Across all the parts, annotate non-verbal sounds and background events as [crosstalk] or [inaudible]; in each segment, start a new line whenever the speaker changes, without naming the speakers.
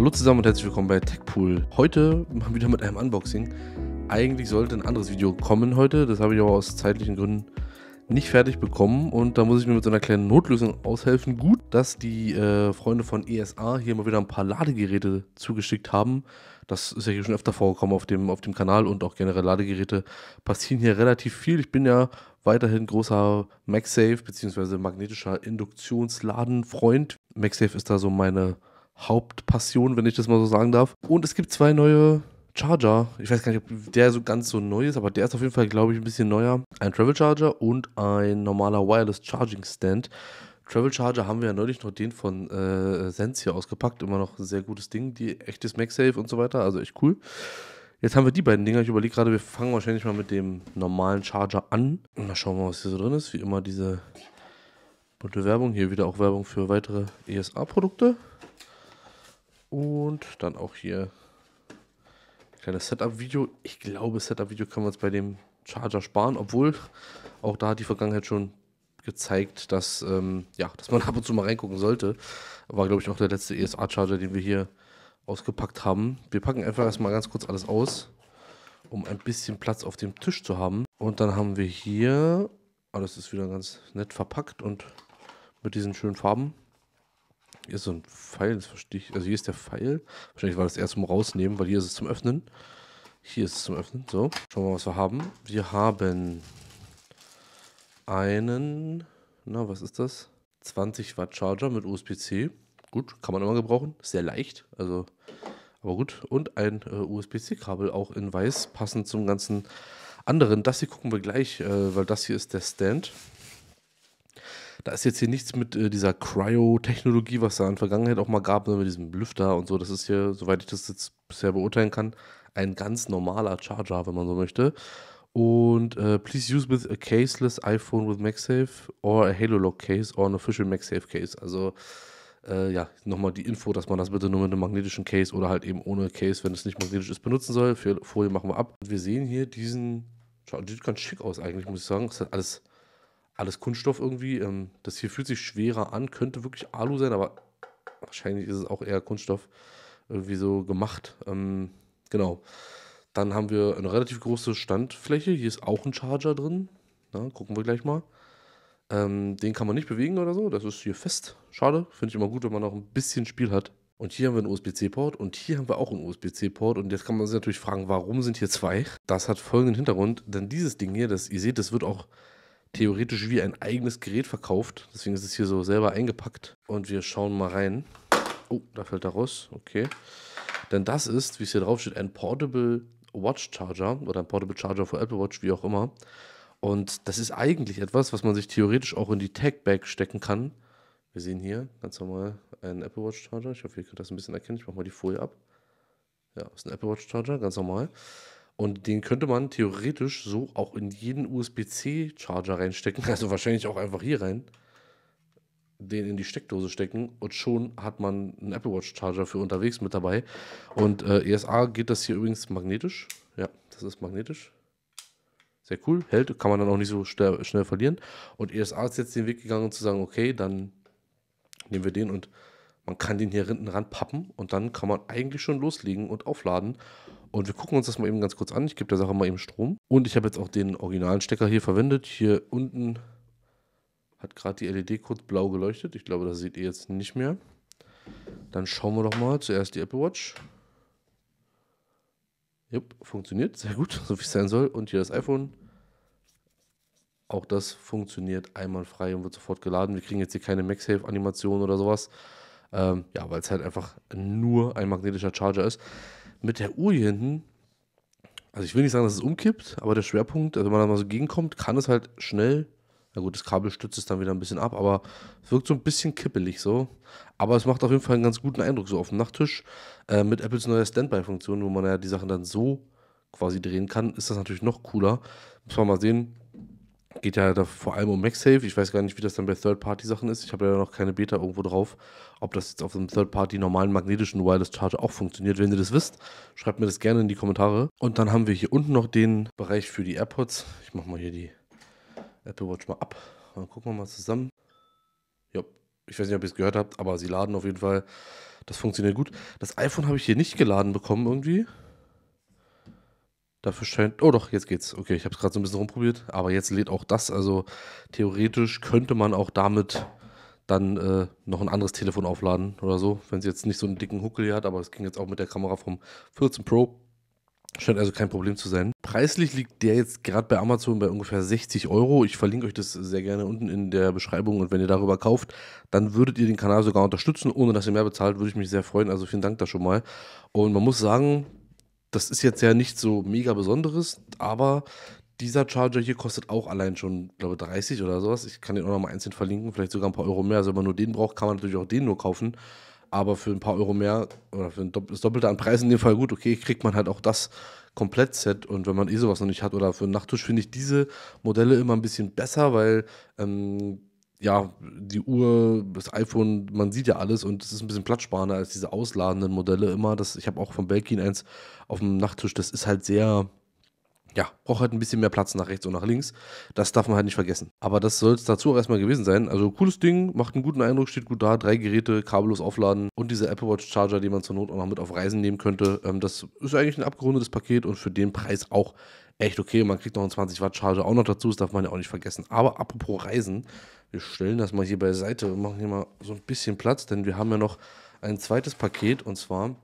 Hallo zusammen und herzlich willkommen bei TechPool. Heute mal wieder mit einem Unboxing. Eigentlich sollte ein anderes Video kommen heute, das habe ich aber aus zeitlichen Gründen nicht fertig bekommen und da muss ich mir mit so einer kleinen Notlösung aushelfen. Gut, dass die äh, Freunde von ESA hier mal wieder ein paar Ladegeräte zugeschickt haben. Das ist ja hier schon öfter vorgekommen auf dem, auf dem Kanal und auch generell Ladegeräte passieren hier relativ viel. Ich bin ja weiterhin großer MagSafe bzw. magnetischer Induktionsladen-Freund. MagSafe ist da so meine Hauptpassion, wenn ich das mal so sagen darf. Und es gibt zwei neue Charger. Ich weiß gar nicht, ob der so ganz so neu ist, aber der ist auf jeden Fall, glaube ich, ein bisschen neuer. Ein Travel Charger und ein normaler Wireless Charging Stand. Travel Charger haben wir ja neulich noch den von äh, Sense hier ausgepackt. Immer noch ein sehr gutes Ding. Die echtes MagSafe und so weiter. Also echt cool. Jetzt haben wir die beiden Dinger. Ich überlege gerade, wir fangen wahrscheinlich mal mit dem normalen Charger an. Mal schauen wir mal, was hier so drin ist. Wie immer diese bunte Werbung. Hier wieder auch Werbung für weitere ESA-Produkte. Und dann auch hier ein kleines Setup-Video. Ich glaube, Setup-Video können wir uns bei dem Charger sparen, obwohl auch da hat die Vergangenheit schon gezeigt, dass, ähm, ja, dass man [laughs] ab und zu mal reingucken sollte. War, glaube ich, auch der letzte ESA-Charger, den wir hier ausgepackt haben. Wir packen einfach erstmal ganz kurz alles aus, um ein bisschen Platz auf dem Tisch zu haben. Und dann haben wir hier, alles ah, ist wieder ganz nett verpackt und mit diesen schönen Farben. Hier ist so ein Pfeil, das verstehe ich. Also hier ist der Pfeil. Wahrscheinlich war das erst zum Rausnehmen, weil hier ist es zum Öffnen. Hier ist es zum Öffnen. So, schauen wir mal, was wir haben. Wir haben einen, na, was ist das? 20 Watt Charger mit USB-C. Gut, kann man immer gebrauchen. Sehr leicht, also, aber gut. Und ein äh, USB-C-Kabel, auch in weiß, passend zum ganzen anderen. Das hier gucken wir gleich, äh, weil das hier ist der Stand. Da ist jetzt hier nichts mit äh, dieser Cryo-Technologie, was da in der Vergangenheit auch mal gab, mit diesem Lüfter und so. Das ist hier, soweit ich das jetzt bisher beurteilen kann, ein ganz normaler Charger, wenn man so möchte. Und äh, please use with a caseless iPhone with MagSafe or a Halo Lock case or an official MagSafe case. Also äh, ja, nochmal die Info, dass man das bitte nur mit einem magnetischen Case oder halt eben ohne Case, wenn es nicht magnetisch ist, benutzen soll. Für Folie machen wir ab. Und wir sehen hier diesen, schaut ganz schick aus eigentlich, muss ich sagen. Ist halt alles alles Kunststoff irgendwie. Ähm, das hier fühlt sich schwerer an, könnte wirklich Alu sein, aber wahrscheinlich ist es auch eher Kunststoff irgendwie so gemacht. Ähm, genau. Dann haben wir eine relativ große Standfläche. Hier ist auch ein Charger drin. Na, gucken wir gleich mal. Ähm, den kann man nicht bewegen oder so. Das ist hier fest. Schade. Finde ich immer gut, wenn man noch ein bisschen Spiel hat. Und hier haben wir einen USB-C-Port und hier haben wir auch einen USB-C-Port. Und jetzt kann man sich natürlich fragen, warum sind hier zwei? Das hat folgenden Hintergrund, denn dieses Ding hier, das, ihr seht, das wird auch theoretisch wie ein eigenes Gerät verkauft. Deswegen ist es hier so selber eingepackt. Und wir schauen mal rein. Oh, da fällt er raus. Okay. Denn das ist, wie es hier drauf steht, ein Portable Watch Charger oder ein Portable Charger für Apple Watch, wie auch immer. Und das ist eigentlich etwas, was man sich theoretisch auch in die Tag Bag stecken kann. Wir sehen hier ganz normal einen Apple Watch Charger. Ich hoffe, ihr könnt das ein bisschen erkennen. Ich mache mal die Folie ab. Ja, ist ein Apple Watch Charger, ganz normal. Und den könnte man theoretisch so auch in jeden USB-C-Charger reinstecken, [laughs] also wahrscheinlich auch einfach hier rein, den in die Steckdose stecken und schon hat man einen Apple Watch Charger für unterwegs mit dabei. Und äh, ESA geht das hier übrigens magnetisch. Ja, das ist magnetisch. Sehr cool, hält, kann man dann auch nicht so schnell, verlieren. Und ESA ist jetzt den Weg gegangen zu sagen, okay, dann nehmen wir den und man kann den hier hinten ranpappen. und dann kann man eigentlich schon loslegen und aufladen und wir gucken uns das mal eben ganz kurz an. Ich gebe der Sache mal eben Strom. Und ich habe jetzt auch den originalen Stecker hier verwendet. Hier unten hat gerade die LED kurz blau geleuchtet. Ich glaube, das seht ihr jetzt nicht mehr. Dann schauen wir doch mal zuerst die Apple Watch. Jupp, funktioniert. Sehr gut, [laughs] so wie es sein soll. Und hier das iPhone. Auch das funktioniert einmal frei und wird sofort geladen. Wir kriegen jetzt hier keine MagSafe-Animation oder sowas. Ähm, ja, weil es halt einfach nur ein magnetischer Charger ist mit der Uhr hier hinten, also ich will nicht sagen, dass es umkippt, aber der Schwerpunkt, also wenn man da mal so gegenkommt, kann es halt schnell, na gut, das Kabel stützt es dann wieder ein bisschen ab, aber es wirkt so ein bisschen kippelig so. Aber es macht auf jeden Fall einen ganz guten Eindruck so auf dem Nachttisch. Äh, mit Apples neuer Standby-Funktion, wo man ja die Sachen dann so quasi drehen kann, ist das natürlich noch cooler. Muss man mal sehen, geht ja da vor allem um MagSafe. Ich weiß gar nicht, wie das dann bei Third-Party-Sachen ist. Ich habe ja noch keine Beta irgendwo drauf, ob das jetzt auf einem Third-Party normalen magnetischen Wireless Charger auch funktioniert. Wenn ihr das wisst, schreibt mir das gerne in die Kommentare. Und dann haben wir hier unten noch den Bereich für die AirPods. Ich mache mal hier die Apple Watch mal ab. Dann gucken wir mal zusammen. Jo, ich weiß nicht, ob ihr es gehört habt, aber sie laden auf jeden Fall. Das funktioniert gut. Das iPhone habe ich hier nicht geladen bekommen irgendwie. Dafür scheint. Oh doch, jetzt geht's. Okay, ich habe es gerade so ein bisschen rumprobiert, aber jetzt lädt auch das. Also theoretisch könnte man auch damit dann äh, noch ein anderes Telefon aufladen oder so, wenn es jetzt nicht so einen dicken Huckel hier hat, aber es ging jetzt auch mit der Kamera vom 14 Pro. Scheint also kein Problem zu sein. Preislich liegt der jetzt gerade bei Amazon bei ungefähr 60 Euro. Ich verlinke euch das sehr gerne unten in der Beschreibung und wenn ihr darüber kauft, dann würdet ihr den Kanal sogar unterstützen, ohne dass ihr mehr bezahlt, würde ich mich sehr freuen. Also vielen Dank da schon mal. Und man muss sagen, das ist jetzt ja nicht so mega Besonderes, aber dieser Charger hier kostet auch allein schon, glaube ich, 30 oder sowas. Ich kann den auch nochmal einzeln verlinken, vielleicht sogar ein paar Euro mehr. Also wenn man nur den braucht, kann man natürlich auch den nur kaufen. Aber für ein paar Euro mehr oder für das Doppelte an Preisen in dem Fall gut, okay, kriegt man halt auch das Komplettset. Und wenn man eh sowas noch nicht hat oder für einen Nachttisch, finde ich diese Modelle immer ein bisschen besser, weil ähm, ja, die Uhr, das iPhone, man sieht ja alles und es ist ein bisschen platzsparender als diese ausladenden Modelle immer. Das, ich habe auch von Belkin eins auf dem Nachttisch, das ist halt sehr ja, braucht halt ein bisschen mehr Platz nach rechts und nach links. Das darf man halt nicht vergessen. Aber das soll es dazu auch erstmal gewesen sein. Also cooles Ding, macht einen guten Eindruck, steht gut da. Drei Geräte, kabellos aufladen und dieser Apple Watch Charger, den man zur Not auch noch mit auf Reisen nehmen könnte. Ähm, das ist eigentlich ein abgerundetes Paket und für den Preis auch echt okay. Man kriegt noch einen 20 Watt Charger auch noch dazu, das darf man ja auch nicht vergessen. Aber apropos Reisen, wir stellen das mal hier beiseite und machen hier mal so ein bisschen Platz, denn wir haben ja noch ein zweites Paket und zwar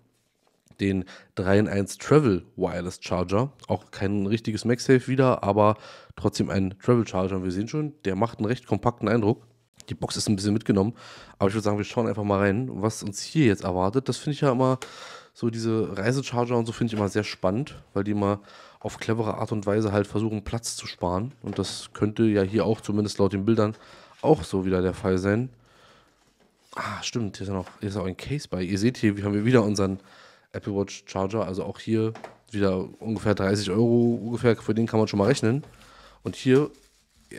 den 3 in 1 Travel Wireless Charger. Auch kein richtiges MagSafe wieder, aber trotzdem ein Travel Charger. Und wir sehen schon, der macht einen recht kompakten Eindruck. Die Box ist ein bisschen mitgenommen, aber ich würde sagen, wir schauen einfach mal rein, was uns hier jetzt erwartet. Das finde ich ja immer so diese Reisecharger und so finde ich immer sehr spannend, weil die immer auf clevere Art und Weise halt versuchen, Platz zu sparen. Und das könnte ja hier auch, zumindest laut den Bildern, auch so wieder der Fall sein. Ah, stimmt, hier ist, ja noch, hier ist auch ein Case bei. Ihr seht hier, wir haben wieder unseren Apple Watch Charger, also auch hier wieder ungefähr 30 Euro, ungefähr für den kann man schon mal rechnen. Und hier,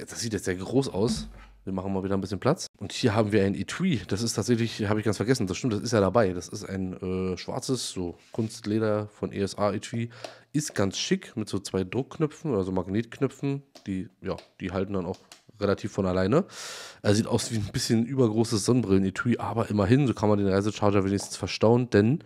das sieht jetzt sehr groß aus. Wir machen mal wieder ein bisschen Platz. Und hier haben wir ein Etui. Das ist tatsächlich, habe ich ganz vergessen, das stimmt, das ist ja dabei. Das ist ein äh, schwarzes, so Kunstleder von ESA Etui. Ist ganz schick mit so zwei Druckknöpfen, also Magnetknöpfen. Die, ja, die halten dann auch relativ von alleine. Er sieht aus wie ein bisschen übergroßes Sonnenbrillen-Etui, aber immerhin, so kann man den Reisecharger wenigstens verstauen, denn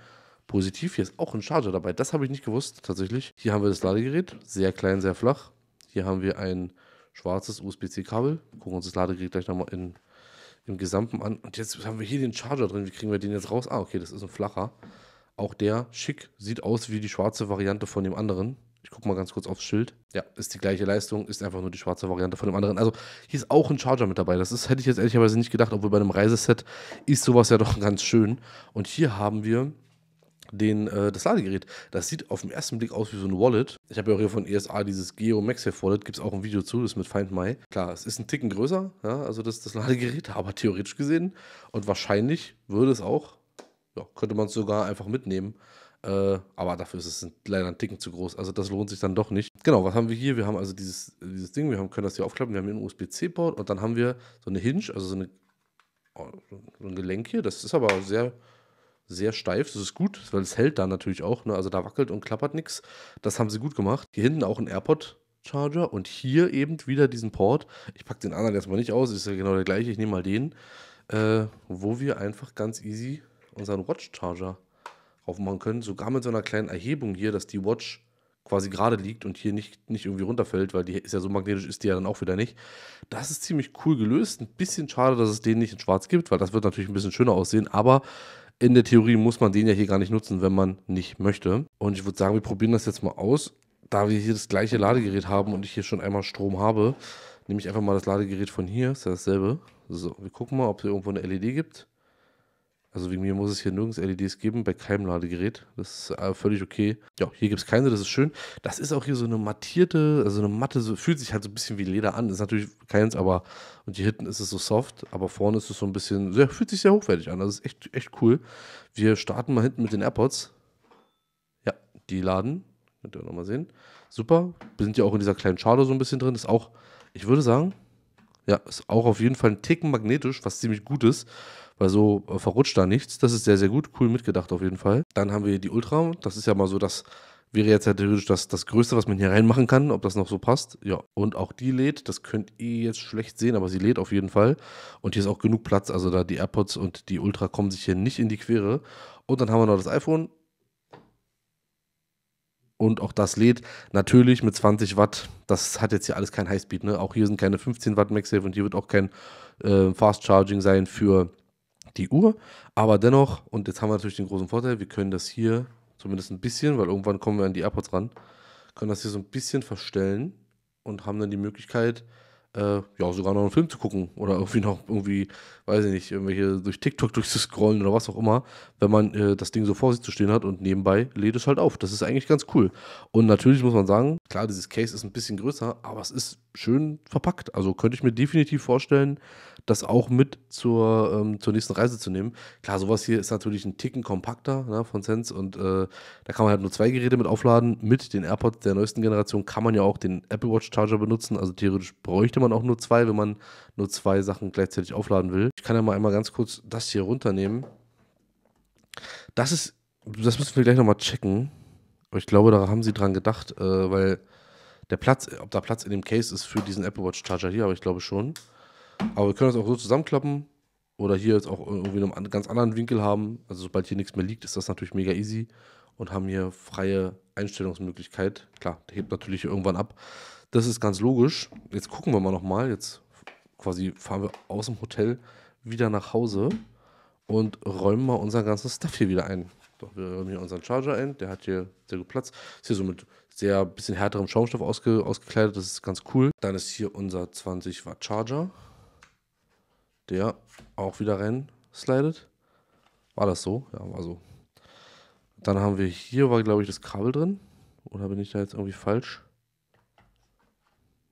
Positiv, hier ist auch ein Charger dabei. Das habe ich nicht gewusst, tatsächlich. Hier haben wir das Ladegerät, sehr klein, sehr flach. Hier haben wir ein schwarzes USB-C-Kabel. Gucken uns das Ladegerät gleich nochmal in, im Gesamten an. Und jetzt haben wir hier den Charger drin. Wie kriegen wir den jetzt raus? Ah, okay, das ist ein flacher. Auch der schick sieht aus wie die schwarze Variante von dem anderen. Ich gucke mal ganz kurz aufs Schild. Ja, ist die gleiche Leistung, ist einfach nur die schwarze Variante von dem anderen. Also hier ist auch ein Charger mit dabei. Das ist, hätte ich jetzt ehrlicherweise nicht gedacht, obwohl bei einem Reiseset ist sowas ja doch [laughs] ganz schön. Und hier haben wir den, äh, das Ladegerät. Das sieht auf den ersten Blick aus wie so ein Wallet. Ich habe ja auch hier von ESA dieses Geo MagSafe Wallet, gibt es auch ein Video zu, das ist mit Find My. Klar, es ist ein Ticken größer, ja, also das, das Ladegerät, [laughs] aber theoretisch gesehen und wahrscheinlich würde es auch, ja, könnte man es sogar einfach mitnehmen. Äh, aber dafür ist es leider ein Ticken zu groß. Also das lohnt sich dann doch nicht. Genau, was haben wir hier? Wir haben also dieses, dieses Ding, wir haben, können das hier aufklappen, wir haben hier einen USB-C-Port und dann haben wir so eine Hinge, also so eine oh, so ein Gelenk hier. Das ist aber sehr sehr steif. Das ist gut, weil es hält da natürlich auch. Ne? Also da wackelt und klappert nichts. Das haben sie gut gemacht. Hier hinten auch ein AirPod. Charger und hier eben wieder diesen Port. Ich packe den anderen jetzt mal nicht aus, ist ja genau der gleiche. Ich nehme mal den, äh, wo wir einfach ganz easy unseren Watch Charger aufmachen können. Sogar mit so einer kleinen Erhebung hier, dass die Watch quasi gerade liegt und hier nicht, nicht irgendwie runterfällt, weil die ist ja so magnetisch, ist die ja dann auch wieder nicht. Das ist ziemlich cool gelöst. Ein bisschen schade, dass es den nicht in schwarz gibt, weil das wird natürlich ein bisschen schöner aussehen, aber in der Theorie muss man den ja hier gar nicht nutzen, wenn man nicht möchte. Und ich würde sagen, wir probieren das jetzt mal aus. Da wir hier das gleiche Ladegerät haben und ich hier schon einmal Strom habe, nehme ich einfach mal das Ladegerät von hier. Ist ja dasselbe. So, wir gucken mal, ob es irgendwo eine LED gibt. Also wegen mir muss es hier nirgends LEDs geben, bei keinem Ladegerät. Das ist äh, völlig okay. Ja, hier gibt es keine, das ist schön. Das ist auch hier so eine mattierte, also eine matte, so, fühlt sich halt so ein bisschen wie Leder an. Ist natürlich keins, aber und hier hinten ist es so soft, aber vorne ist es so ein bisschen, sehr, fühlt sich sehr hochwertig an. Das ist echt, echt cool. Wir starten mal hinten mit den AirPods. Ja, die laden. Könnt ihr auch nochmal sehen. Super. Wir sind ja auch in dieser kleinen Schale so ein bisschen drin. Ist auch, ich würde sagen, ja, ist auch auf jeden Fall ein Ticken magnetisch, was ziemlich gut ist weil so äh, verrutscht da nichts. Das ist sehr, sehr gut, cool mitgedacht auf jeden Fall. Dann haben wir die Ultra, das ist ja mal so das wäre jetzt ja theoretisch das, das Größte, was man hier reinmachen kann, ob das noch so passt. Ja, und auch die lädt, das könnt ihr jetzt schlecht sehen, aber sie lädt auf jeden Fall. Und hier ist auch genug Platz, also da die AirPods und die Ultra kommen sich hier nicht in die Quere. Und dann haben wir noch das iPhone. Und auch das lädt natürlich mit 20 Watt. Das hat jetzt hier alles kein Highspeed. Ne? Auch hier sind keine 15 Watt MagSafe und hier wird auch kein äh, Fast Charging sein für die Uhr. Aber dennoch, und jetzt haben wir natürlich den großen Vorteil, wir können das hier zumindest ein bisschen, weil irgendwann kommen wir an die AirPods ran, können das hier so ein bisschen verstellen und haben dann die Möglichkeit, äh, ja, sogar noch einen Film zu gucken oder [laughs] irgendwie noch irgendwie, weiß ich nicht, irgendwelche durch TikTok [laughs] durchzuscrollen oder was auch immer, wenn man äh, das Ding so vor sich zu stehen hat und nebenbei lädt es halt auf. Das ist eigentlich ganz cool. Und natürlich muss man sagen, klar, dieses Case ist ein bisschen größer, aber es ist schön verpackt. Also könnte ich mir definitiv vorstellen, das auch mit zur, ähm, zur nächsten Reise zu nehmen. Klar, sowas hier ist natürlich ein Ticken kompakter ne, von Sense und äh, da kann man halt nur zwei Geräte mit aufladen. Mit den AirPods der neuesten Generation kann man ja auch den Apple Watch Charger benutzen. Also theoretisch bräuchte man auch nur zwei, wenn man nur zwei Sachen gleichzeitig aufladen will. Ich kann ja mal einmal ganz kurz das hier runternehmen. Das ist, das müssen wir gleich nochmal checken. Aber ich glaube, da haben sie dran gedacht, äh, weil der Platz, ob da Platz in dem Case ist für diesen Apple Watch Charger hier, aber ich glaube schon. Aber wir können das auch so zusammenklappen oder hier jetzt auch irgendwie einen ganz anderen Winkel haben. Also sobald hier nichts mehr liegt, ist das natürlich mega easy und haben hier freie Einstellungsmöglichkeit. Klar, der hebt natürlich irgendwann ab. Das ist ganz logisch. Jetzt gucken wir mal nochmal. Jetzt quasi fahren wir aus dem Hotel wieder nach Hause und räumen mal unser ganzes Stuff hier wieder ein. Doch, wir räumen hier unseren Charger ein. Der hat hier sehr gut Platz. Ist hier so mit sehr bisschen härterem Schaumstoff ausge, ausgekleidet. Das ist ganz cool. Dann ist hier unser 20 Watt Charger der auch wieder rein slidet. War das so? Ja, war so. Dann haben wir hier, war glaube ich das Kabel drin. Oder bin ich da jetzt irgendwie falsch?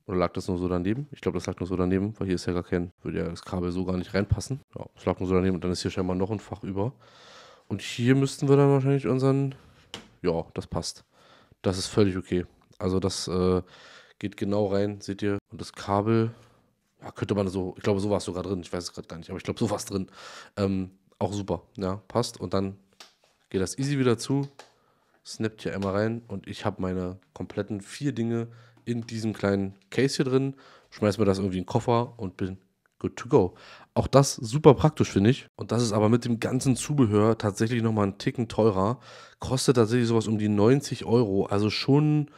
Oder lag das nur so daneben? Ich glaube, das lag nur so daneben, weil hier ist ja gar kein, würde ja das Kabel so gar nicht reinpassen. Ja, das lag nur so daneben und dann ist hier scheinbar noch ein Fach über. Und hier müssten wir dann wahrscheinlich unseren, ja, das passt. Das ist völlig okay. Also das äh, geht genau rein, seht ihr. Und das Kabel ja, könnte man so, ich glaube, so war es sogar drin, ich weiß es gerade gar nicht, aber ich glaube, so war es drin. Ähm, auch super, ja, passt. Und dann geht das easy wieder zu, snappt hier einmal rein und ich habe meine kompletten vier Dinge in diesem kleinen Case hier drin, schmeiß mir das irgendwie in den Koffer und bin good to go. Auch das super praktisch, finde ich. Und das ist aber mit dem ganzen Zubehör tatsächlich nochmal einen Ticken teurer. Kostet tatsächlich sowas um die 90 Euro. Also schon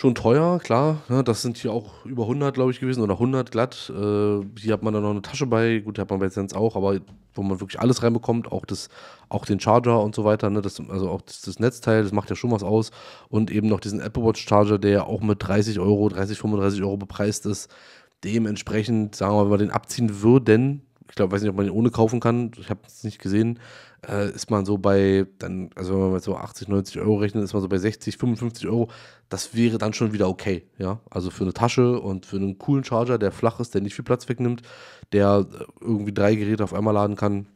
schon teuer, klar. Ne? Das sind hier auch über 100, glaube ich, gewesen oder 100 glatt. Äh, hier hat man dann noch eine Tasche bei. Gut, die hat man bei Sense auch, aber wo man wirklich alles reinbekommt, auch, das, auch den Charger und so weiter. Ne? Das, also auch das, das, Netzteil, das macht ja schon was aus. Und eben noch diesen Apple Watch Charger, der ja auch mit 30 Euro, 30, 35 Euro bepreist ist. Dementsprechend, sagen wir mal, wenn wir den abziehen würden, ich glaube, weiß nicht, ob man den ohne kaufen kann, ich habe es nicht gesehen, äh, ist man so bei, dann, also wenn man mit so 80, 90 Euro rechnet, ist man so bei 60, 55 Euro. Das wäre dann schon wieder okay, ja. Also für eine Tasche und für einen coolen Charger, der flach ist, der nicht viel Platz wegnimmt, der äh, irgendwie drei Geräte auf einmal laden kann,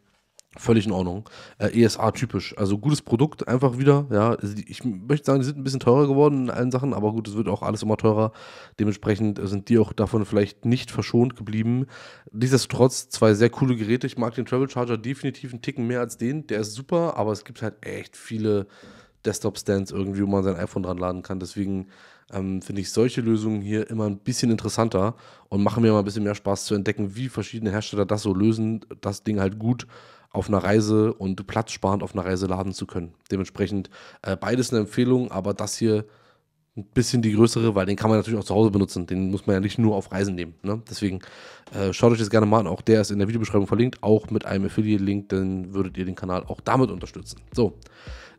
Völlig in Ordnung. Äh, ESA-typisch. Also gutes Produkt, einfach wieder. Ja, also ich möchte sagen, die sind ein bisschen teurer geworden in allen Sachen, aber gut, es wird auch alles immer teurer. Dementsprechend äh, sind die auch davon vielleicht nicht verschont geblieben. Nichtsdestotrotz zwei sehr coole Geräte. Ich mag den Travel Charger definitiv einen Ticken mehr als den. Der ist super, aber es gibt halt echt viele Desktop-Stands irgendwie, wo man sein iPhone dran laden kann. Deswegen ähm, finde ich solche Lösungen hier immer ein bisschen interessanter und machen mir immer ein bisschen mehr Spaß zu entdecken, wie verschiedene Hersteller das so lösen, das Ding halt gut auf einer Reise und platzsparend auf einer Reise laden zu können. Dementsprechend äh, beides eine Empfehlung, aber das hier ein bisschen die größere, weil den kann man natürlich auch zu Hause benutzen. Den muss man ja nicht nur auf Reisen nehmen. Ne? Deswegen äh, schaut euch das gerne mal an. Auch der ist in der Videobeschreibung verlinkt, auch mit einem Affiliate-Link, dann würdet ihr den Kanal auch damit unterstützen. So,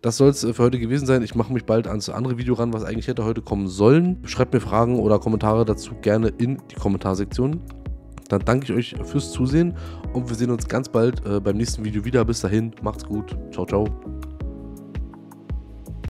das soll es äh, für heute gewesen sein. Ich mache mich bald ans andere Video ran, was eigentlich hätte heute kommen sollen. Schreibt mir Fragen oder Kommentare dazu gerne in die Kommentarsektion. Dann danke ich euch fürs Zusehen und wir sehen uns ganz bald äh, beim nächsten Video wieder. Bis dahin, macht's gut. Ciao, ciao.